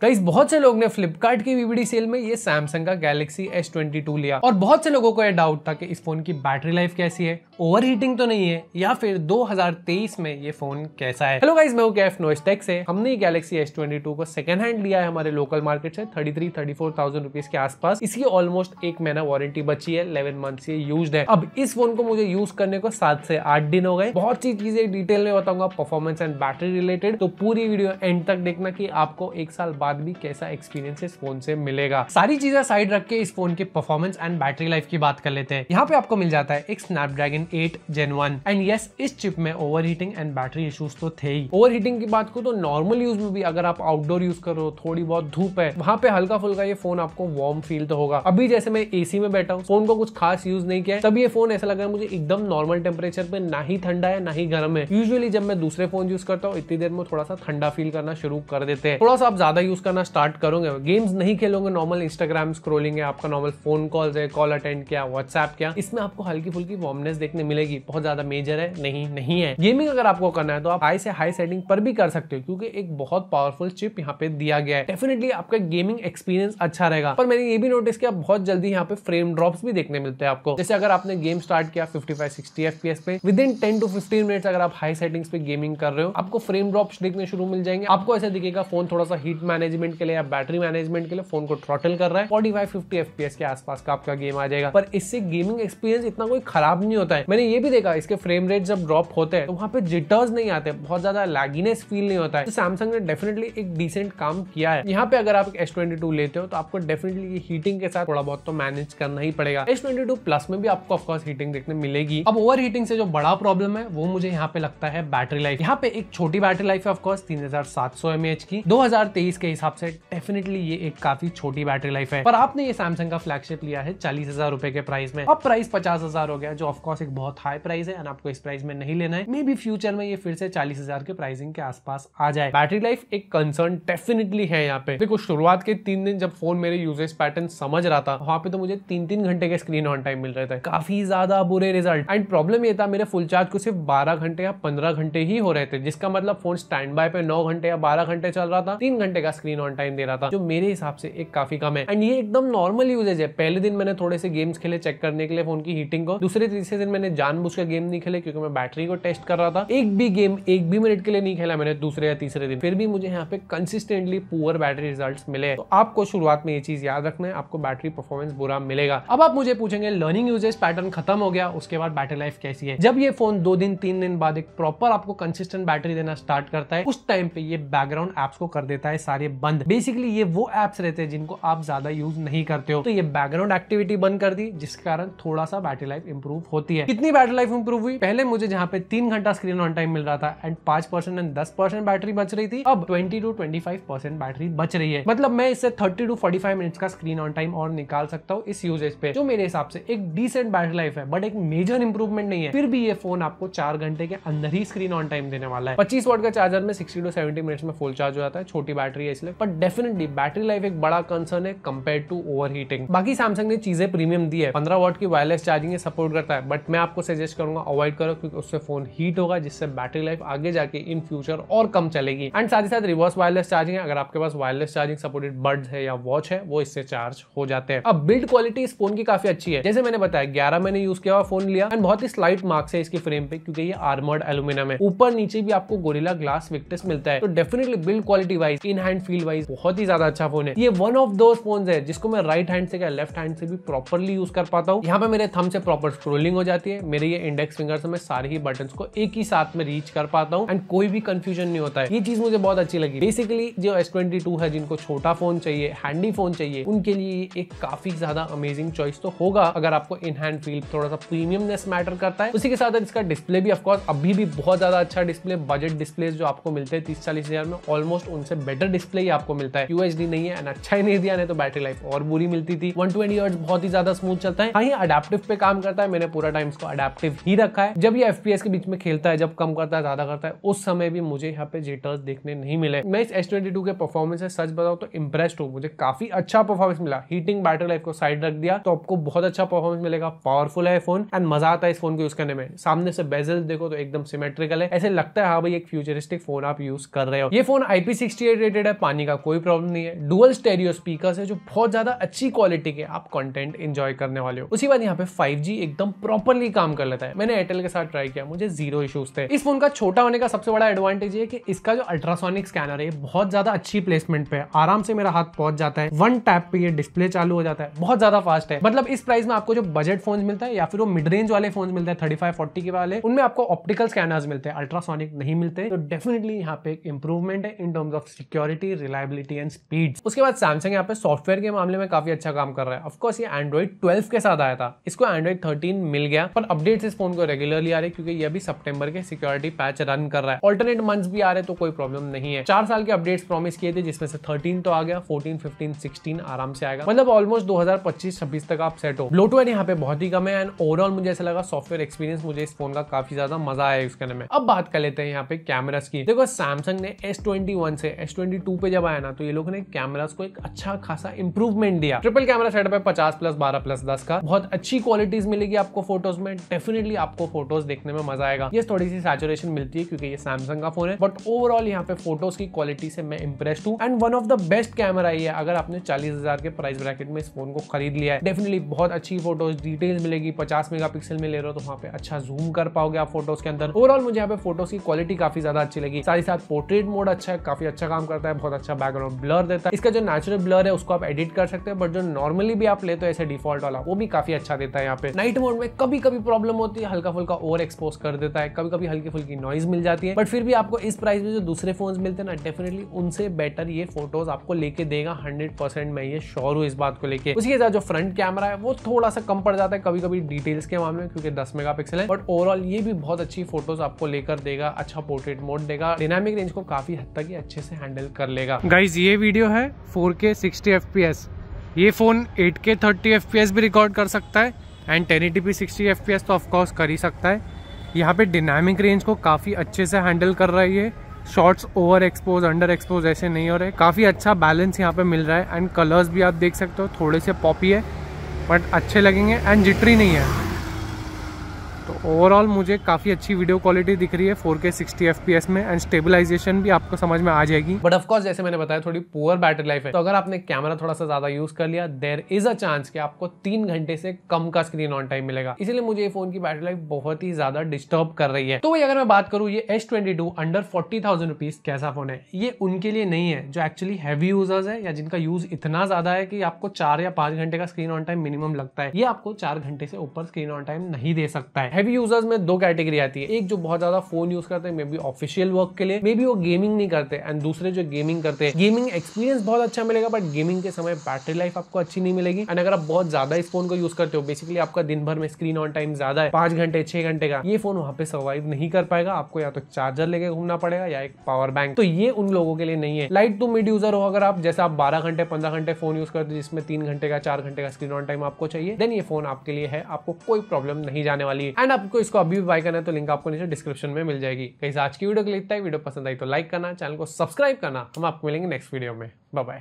कई बहुत से लोग ने फ्लिपकार्ट की वीवीडी सेल में ये सैमसंग का गैलेक्सी S22 लिया और बहुत से लोगों को यह डाउट था कि इस फोन की बैटरी लाइफ कैसी है ओवर हीटिंग तो नहीं है या फिर 2023 में ये फोन कैसा है हेलो गाइस मैं कैफ नोस्टेक से हमने गैलेक्सी S22 को सेकंड हैंड लिया है हमारे लोकल मार्केट से thirty three thirty four thousand rupees के आसपास इसकी ऑलमोस्ट एक महीना वारंटी बची है इलेवन मंथ ये यूज है अब इस फोन को मुझे यूज करने को सात से आठ दिन हो गए बहुत सी चीजें डिटेल में बताऊंगा परफॉर्मेंस एंड बैटरी रिलेटेड तो पूरी वीडियो एंड तक देखना की आपको एक साल बाद बाद भी कैसा एक्सपीरियंस इस फोन से मिलेगा सारी चीजें साइड रख के इस फोन के परफॉर्मेंस एंड बैटरी लाइफ की बात कर लेते हैं यहाँ पे आपको मिल जाता है एक dragon eight gen one and yes इस चिप में over heating and battery issues तो थे ही ओवर हीटिंग की बात को तो नॉर्मल यूज में भी अगर आप आउटडोर यूज करो थोड़ी बहुत धूप है वहाँ पे हल्का फुल्का ये फोन आपको वार्म फील तो होगा अभी जैसे मैं एसी में बैठा हूँ फोन को कुछ खास यूज नहीं किया तब ये फोन ऐसा लग रहा है मुझे एकदम नॉर्मल टेम्परेचर पे ना ही ठंडा है ना ही गर्म है यूजली जब मैं दूसरे फोन यूज करता हूँ इतनी देर में थोड़ा सा ठंडा फील करना शुरू कर देते हैं थोड़ा सा आप ज्यादा यूज यूज़ करना स्टार्ट करोगे गेम्स नहीं खेलोगे नॉर्मल इंस्टाग्राम स्क्रोलिंग है आपका नॉर्मल फोन कॉल है कॉल अटेंड किया व्हाट्सएप किया इसमें आपको हल्की फुल्की वार्मनेस देखने मिलेगी बहुत ज्यादा मेजर है नहीं नहीं है गेमिंग अगर आपको करना है तो आप हाई से हाई सेटिंग पर भी कर सकते हो क्योंकि एक बहुत पावरफुल चिप यहाँ पे दिया गया है डेफिनेटली आपका गेमिंग एक्सपीरियंस अच्छा रहेगा पर मैंने ये भी नोटिस किया बहुत जल्दी यहाँ पे फ्रेम ड्रॉप्स भी देखने मिलते हैं आपको जैसे अगर आपने गेम स्टार्ट किया 55 60 एफपीएस पे within ten to fifteen minute अगर आप हाई सेटिंग्स पे गेमिंग कर रहे हो आपको फ्रेम ड्रॉप्स देखने शुरू मिल जाएंगे आपको ऐसा दिखेगा फोन थोड़ा सा हीट मैनेज मैनेजमेंट के लिए या बैटरी मैनेजमेंट के लिए फोन को ट्रॉटल कर रहा है फोर्टी फाइव फिफ्टी एफ के आसपास का आपका गेम आ जाएगा पर इससे गेमिंग एक्सपीरियंस इतना कोई खराब नहीं होता है मैंने ये भी देखा इसके फ्रेम रेट जब ड्रॉप होते हैं तो वहाँ पे जिटर्स नहीं आते बहुत ज्यादा लैगिनेस फील नहीं होता है तो सैमसंग ने डेफिनेटली एक डिसेंट काम किया है यहाँ पे अगर आप एस लेते हो तो आपको डेफिनेटली ये हीटिंग के साथ थोड़ा बहुत तो मैनेज करना ही पड़ेगा एस प्लस में भी आपको ऑफकोर्स हीटिंग देखने मिलेगी अब ओवर हीटिंग से जो बड़ा प्रॉब्लम है वो मुझे यहाँ पे लगता है बैटरी लाइफ यहाँ पे एक छोटी बैटरी लाइफ है ऑफकोर्स तीन हजार सात सौ एम एच की दो हजार तेईस के हिसाब से डेफिनेटली ये एक काफी छोटी बैटरी लाइफ है पर आपने ये सैमसंग का फ्लैगशिप लिया है चालीस हजार रुपए के प्राइस में अब प्राइस पचास हजार हो गया जो ऑफकोर्स एक बहुत हाई प्राइस है एंड आपको इस प्राइस में नहीं लेना है मे बी फ्यूचर में ये फिर से चालीस हजार के प्राइसिंग के आसपास आ जाए बैटरी लाइफ एक कंसर्न डेफिनेटली है यहाँ पे देखो शुरुआत के तीन दिन जब फोन मेरे यूजेज पैटर्न समझ रहा था वहां पे तो मुझे तीन तीन घंटे के स्क्रीन ऑन टाइम मिल रहे थे काफी ज्यादा बुरे रिजल्ट एंड प्रॉब्लम ये था मेरे फुल चार्ज को सिर्फ बारह घंटे या पंद्रह घंटे ही हो रहे थे जिसका मतलब फोन स्टैंड बाय पे नौ घंटे या बारह घंटे चल रहा था तीन घंटे का स्क्रीन स्क्रीन ऑन टाइम दे रहा था जो मेरे हिसाब से एक काफी कम है एंड ये एकदम नॉर्मल यूजेज है पहले दिन मैंने थोड़े से गेम्स खेले चेक करने के लिए फोन की हीटिंग को दूसरे तीसरे दिन मैंने जान के गेम नहीं खेले क्योंकि मैं बैटरी को टेस्ट कर रहा था एक भी गेम एक भी मिनट के लिए नहीं खेला मैंने दूसरे या तीसरे दिन फिर भी मुझे यहाँ पे कंसिस्टेंटली पुअर बैटरी रिजल्ट मिले तो आपको शुरुआत में ये चीज याद रखना है आपको बैटरी परफॉर्मेंस बुरा मिलेगा अब आप मुझे पूछेंगे लर्निंग यूजेज पैटर्न खत्म हो गया उसके बाद बैटरी लाइफ कैसी है जब ये फोन दो दिन तीन दिन बाद एक प्रॉपर आपको कंसिस्टेंट बैटरी देना स्टार्ट करता है उस टाइम पे ये बैकग्राउंड एप्स को कर देता है सारे बंद बेसिकली ये वो एप्स रहते हैं जिनको आप ज्यादा यूज नहीं करते हो तो ये बैकग्राउंड एक्टिविटी बंद कर दी जिसके कारण थोड़ा सा बैटरी लाइफ इंप्रूव होती है कितनी बैटरी लाइफ इंप्रूव हुई पहले मुझे जहाँ पे तीन घंटा स्क्रीन ऑन टाइम मिल रहा था एंड पांच परसेंट एंड दस परसेंट बैटरी बच रही थी अब twenty to twenty five percent battery बच रही है मतलब मैं इससे thirty to forty five minute का स्क्रीन ऑन टाइम और निकाल सकता हूँ इस यूजेज पे जो मेरे हिसाब से एक डिसेंट बैटरी लाइफ है बट एक मेजर इंप्रूवमेंट नहीं है फिर भी ये फोन आपको चार घंटे के अंदर ही स्क्रीन ऑन टाइम देने वाला है पच्चीस वोट का चार्जर में सिक्सटी टू सेवेंटी मिनट्स में फुल चार्ज हो जाता है छोटी बैटरी है इसलिए इसमें बट डेफिनेटली बैटरी लाइफ एक बड़ा कंसर्न है कंपेयर टू ओवर हीटिंग बाकी सैमसंग ने चीजें प्रीमियम दी है पंद्रह वॉट की वायरलेस चार्जिंग सपोर्ट करता है बट मैं आपको सजेस्ट करूंगा अवॉइड करो क्योंकि उससे फोन हीट होगा जिससे बैटरी लाइफ आगे जाके इन फ्यूचर और कम चलेगी एंड साथ ही साथ रिवर्स वायरलेस चार्जिंग अगर आपके पास वायरलेस चार्जिंग सपोर्टेड बर्ड है या वॉच है वो इससे चार्ज हो जाते हैं अब बिल्ड क्वालिटी इस फोन की काफी अच्छी है जैसे मैंने बताया ग्यारह मैंने यूज किया हुआ फोन लिया एंड बहुत ही स्लाइट मार्क्स है इसके फ्रेम पे क्योंकि ये आर्मर्ड एलुमिनियम है ऊपर नीचे भी आपको गोरिला ग्लास विक्टिस मिलता है तो definitely build quality wise in hand feel wise बहुत ही ज्यादा अच्छा फोन है ये वन ऑफ दो फोन है जिसको मैं राइट हैंड से क्या लेफ्ट हैंड से भी प्रॉपरली यूज कर पाता हूँ यहाँ पे मेरे थम से प्रॉपर स्क्रोलिंग हो जाती है मेरे ये इंडेक्स फिंगर से मैं सारे ही बटन को एक ही साथ में रीच कर पाता हूँ एंड कोई भी कंफ्यूजन नहीं होता है ये चीज मुझे बहुत अच्छी लगी बेसिकली जो एस है जिनको छोटा फोन चाहिए हैंडी फोन चाहिए उनके लिए एक काफी ज्यादा अमेजिंग चॉइस तो होगा अगर आपको इन हैंड फील थोड़ा सा प्रीमियमनेस मैटर करता है उसी के साथ इसका डिस्प्ले भी ऑफकोर्स अभी भी बहुत ज्यादा अच्छा डिस्प्ले बजट डिस्प्ले जो आपको मिलते हैं तीस चालीस हजार में ऑलमोस्ट उनसे बेटर डिस्प्ले डिस्प्ले ही आपको मिलता है यूएच नहीं है एंड अच्छा ही नहीं दिया नहीं तो बैटरी लाइफ और बुरी मिलती थी वन ट्वेंटी बहुत ही ज्यादा स्मूथ चलता है हाँ अडेप्टिव पे काम करता है मैंने पूरा टाइम इसको अडेप्टिव ही रखा है जब ये एफ के बीच में खेलता है जब कम करता है ज्यादा करता है उस समय भी मुझे यहाँ पे जिटर्स देखने नहीं मिले मैं इस एस के परफॉर्मेंस है सच बताऊ तो इम्प्रेस्ड हूँ मुझे काफी अच्छा परफॉर्मेंस मिला हीटिंग बैटरी लाइफ को साइड रख दिया तो आपको बहुत अच्छा परफॉर्मेंस मिलेगा पावरफुल है फोन एंड मजा आता है इस फोन को यूज करने में सामने से बेजल देखो तो एकदम सिमेट्रिकल है ऐसे लगता है हाँ भाई एक फ्यूचरिस्टिक फोन आप यूज कर रहे हो ये फोन आईपी सिक्सटी रेटेड है पानी का कोई प्रॉब्लम नहीं है डुअल स्टेरियो स्पीकर है जो बहुत ज्यादा अच्छी क्वालिटी के आप कंटेंट एंजॉय करने वाले हो उसी बात यहाँ पे 5G एकदम प्रॉपरली काम कर लेता है मैंने एयरटेल के साथ ट्राई किया मुझे जीरो इशूज थे इस फोन का छोटा होने का सबसे बड़ा एडवांटेज है कि इसका जो अल्ट्रासोनिक स्कैनर है बहुत ज्यादा अच्छी प्लेसमेंट पे आराम से मेरा हाथ पहुंच जाता है वन टैप पे ये डिस्प्ले चालू हो जाता है बहुत ज्यादा फास्ट है मतलब इस प्राइस में आपको जो बजट फोन मिलता है या फिर वो मिड रेंज वाले फोन मिलते हैं थर्टी फाइव फोर्टी के वाले उनमें आपको ऑप्टिकल स्कैनर्स मिलते हैं अल्ट्रासोनिक नहीं मिलते तो डेफिनेटली यहाँ पे इंप्रूवमेंट है in terms of security reliability and speed उसके बाद सैमसंग यहाँ पे सॉफ्टवेयर के मामले में काफी अच्छा काम कर रहा है ऑफकोर्स ये एंड्रॉइड ट्वेल्व के साथ आया था इसको एंड्रॉइड थर्टीन मिल गया पर अपडेट्स इस फोन को रेगुलरली आ रहे क्योंकि ये भी सितंबर के सिक्योरिटी पैच रन कर रहा है ऑल्टरनेट मंथ भी आ रहे तो कोई प्रॉब्लम नहीं है चार साल के अपडेट प्रॉमिस किए थे जिसमें से थर्टीन तो आ गया फोर्टीन फिफ्टीन सिक्सटीन आराम से आएगा मतलब ऑलमोस्ट दो हजार पच्चीस छब्बीस तक आप सेट हो ब्लोटवेयर यहाँ पे बहुत ही कम है एंड ओवरऑल मुझे ऐसा लगा सॉफ्टवेयर एक्सपीरियंस मुझे इस फोन का काफी ज्यादा मजा आया यूज करने में अब बात कर लेते हैं यहाँ पे कैमरास की देखो सैमसंग ने एस ट्वेंटी वन से एस ट्वेंटी टू पे पे जब आया ना तो ये लोगों ने कैमरास को एक अच्छा खासा इंप्रूवमेंट दिया ट्रिपल कैमरा सेटअप है पचास प्लस बारह प्लस दस का बहुत अच्छी क्वालिटीज मिलेगी आपको फोटोज में डेफिनेटली आपको फोटोज देखने में मजा आएगा ये थोड़ी सी सैचुरेशन मिलती है क्योंकि ये सैमसंग का फोन है बट ओवरऑल यहाँ पे फोटोज की क्वालिटी से मैं इंप्रेस हूँ and one of the best camera ये अगर आपने चालीस के प्राइस ब्रैकेट में इस फोन को खरीद लिया है डेफिनेटली बहुत अच्छी फोटोज डिटेल्स मिलेगी पचास मेगा में ले रहे हो तो वहाँ पे अच्छा जूम कर पाओगे आप फोटोज के अंदर ओवरऑल मुझे यहाँ पे फोटोज की क्वालिटी काफी ज्यादा अच्छी लगी साथ ही साथ पोर्ट्रेट मोड अच्छा है काफी अच्छा काम करता है बहुत अच्छा बैकग्राउंड ब्लर देता है इसका जो नेचुरल ब्लर है उसको आप एडिट कर सकते हैं बट जो नॉर्मली भी आप लेते हो ऐसे डिफॉल्ट वाला वो भी काफी अच्छा देता है यहाँ पे नाइट मोड में कभी कभी प्रॉब्लम होती है हल्का फुल्का ओवर एक्सपोज कर देता है कभी कभी हल्की फुल्की नॉइज मिल जाती है बट फिर भी आपको इस प्राइस में जो दूसरे फोन मिलते हैं ना डेफिनेटली उनसे बेटर ये फोटोज आपको लेके देगा हंड्रेड परसेंट मैं ये श्योर हूँ इस बात को लेकर उसके साथ जो फ्रंट कैमरा है वो थोड़ा सा कम पड़ जाता है कभी कभी डिटेल्स के मामले में क्योंकि दस मेगा है बट ओवरऑल ये भी बहुत अच्छी फोटोज आपको लेकर देगा अच्छा पोर्ट्रेट मोड देगा डायनामिक रेंज को काफी हद तक ही अच्छे से हैंडल कर लेगा जाएगा गाइज ये वीडियो है 4K 60 FPS ये फ़ोन 8K 30 FPS भी रिकॉर्ड कर सकता है एंड 1080p 60 FPS तो ऑफकोर्स कर ही सकता है यहाँ पे डिनामिक रेंज को काफ़ी अच्छे से हैंडल कर रहा है ये shots over expose under expose ऐसे नहीं हो रहे काफ़ी अच्छा बैलेंस यहाँ पे मिल रहा है एंड कलर्स भी आप देख सकते हो थोड़े से पॉपी है बट अच्छे लगेंगे एंड जिटरी नहीं है ओवरऑल मुझे काफ़ी अच्छी वीडियो क्वालिटी दिख रही है 4K के सिक्सटी में एंड स्टेबिलाईजेशन भी आपको समझ में आ जाएगी बट ऑफकोर्स जैसे मैंने बताया थोड़ी पुअर बैटरी लाइफ है तो अगर आपने कैमरा थोड़ा सा ज़्यादा यूज़ कर लिया देर इज अ चांस कि आपको तीन घंटे से कम का स्क्रीन ऑन टाइम मिलेगा इसलिए मुझे ये फोन की बैटरी लाइफ बहुत ही ज़्यादा डिस्टर्ब कर रही है तो वही अगर मैं बात करूँ ये S twenty two under forty thousand rupees कैसा फ़ोन है ये उनके लिए नहीं है जो एक्चुअली हैवी यूजर्स है या जिनका यूज़ इतना ज़्यादा है कि आपको चार या पांच घंटे का स्क्रीन ऑन टाइम मिनिमम लगता है ये आपको चार घंटे से ऊपर स्क्रीन ऑन टाइम नहीं दे सकता है हैवी यूजर्स में दो कैटेगरी आती है एक जो बहुत ज्यादा फोन यूज करते हैं मे बी ऑफिशियल वर्क के लिए मे बी वो गेमिंग नहीं करते एंड दूसरे जो गेमिंग करते हैं गेमिंग एक्सपीरियंस बहुत अच्छा मिलेगा बट गेमिंग के समय बैटरी लाइफ आपको अच्छी नहीं मिलेगी एंड अगर आप बहुत ज्यादा इस फोन को यूज करते हो बेसिकली आपका दिन भर में स्क्रीन ऑन टाइम ज्यादा है पांच घंटे छह घंटे का ये फोन वहां पे सर्वाइव नहीं कर पाएगा आपको या तो चार्जर लेके घूमना पड़ेगा या एक पावर बैंक तो ये उन लोगों के लिए नहीं है लाइट टू मिड यूजर हो अगर आप जैसे आप बारह घंटे पंद्रह घंटे फोन यूज करते हो जिसमें तीन घंटे का चार घंटे का स्क्रीन ऑन टाइम आपको चाहिए देन ये फोन आपके लिए है आपको कोई प्रॉब्लम नहीं जाने वाली है एंड आपको इसको अभी भी बाय करना है तो लिंक आपको नीचे डिस्क्रिप्शन में मिल जाएगी कहीं आज की वीडियो के लिए इतना ही वीडियो पसंद आई तो लाइक करना चैनल को सब्सक्राइब करना हम आपको मिलेंगे नेक्स्ट वीडियो में बाय